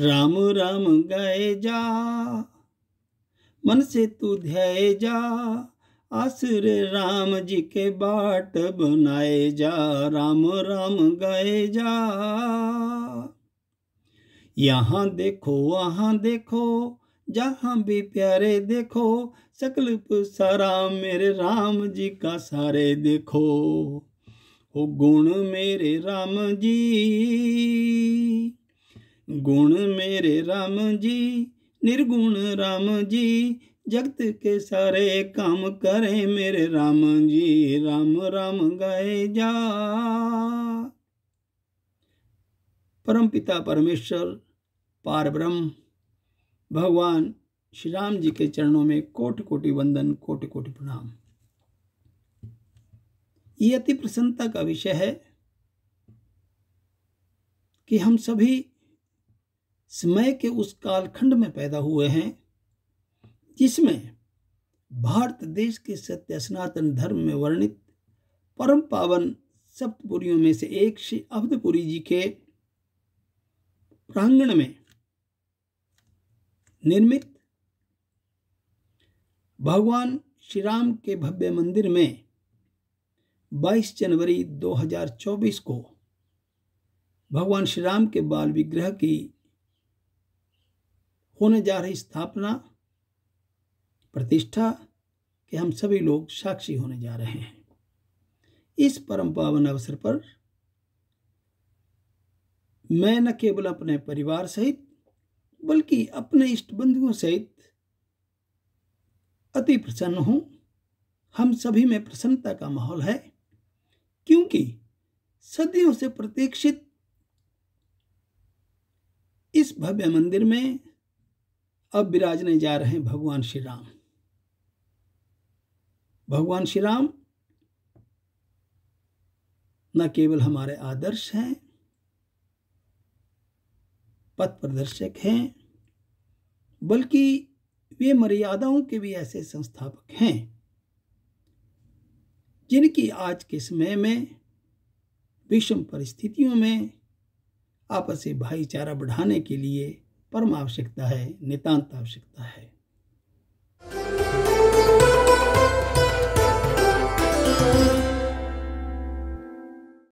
राम राम गए जा मन से तू ध्याए जा आसरे राम जी के बाट बनाए जा राम राम गए जा यहाँ देखो वहाँ देखो जहाँ भी प्यारे देखो सकल सारा मेरे राम जी का सारे देखो हो गुण मेरे राम जी गुण मेरे राम जी निर्गुण राम जी जगत के सारे काम करे मेरे राम जी राम राम गाए जा परम पिता परमेश्वर पार ब्रह्म भगवान श्री राम जी के चरणों में कोटि कोटि वंदन कोटि कोटि प्रणाम ये अति प्रसन्नता का विषय है कि हम सभी समय के उस कालखंड में पैदा हुए हैं जिसमें भारत देश के सत्य सनातन धर्म में वर्णित परम पावन सप्तपुरियों में से एक श्री अब्धपुरी जी के प्रांगण में निर्मित भगवान श्री राम के भव्य मंदिर में 22 जनवरी 2024 को भगवान श्री राम के बाल विग्रह की होने जा रही स्थापना प्रतिष्ठा के हम सभी लोग साक्षी होने जा रहे हैं इस परम पावन अवसर पर मैं न केवल अपने परिवार सहित बल्कि अपने इष्ट बंधुओं सहित अति प्रसन्न हूँ हम सभी में प्रसन्नता का माहौल है क्योंकि सदियों से प्रतीक्षित इस भव्य मंदिर में अब विराजने जा रहे हैं भगवान श्री राम भगवान श्री राम न केवल हमारे आदर्श हैं पथ प्रदर्शक हैं बल्कि वे मर्यादाओं के भी ऐसे संस्थापक हैं जिनकी आज के समय में विषम परिस्थितियों में आपसी भाईचारा बढ़ाने के लिए परम आवश्यकता है नितांत आवश्यकता है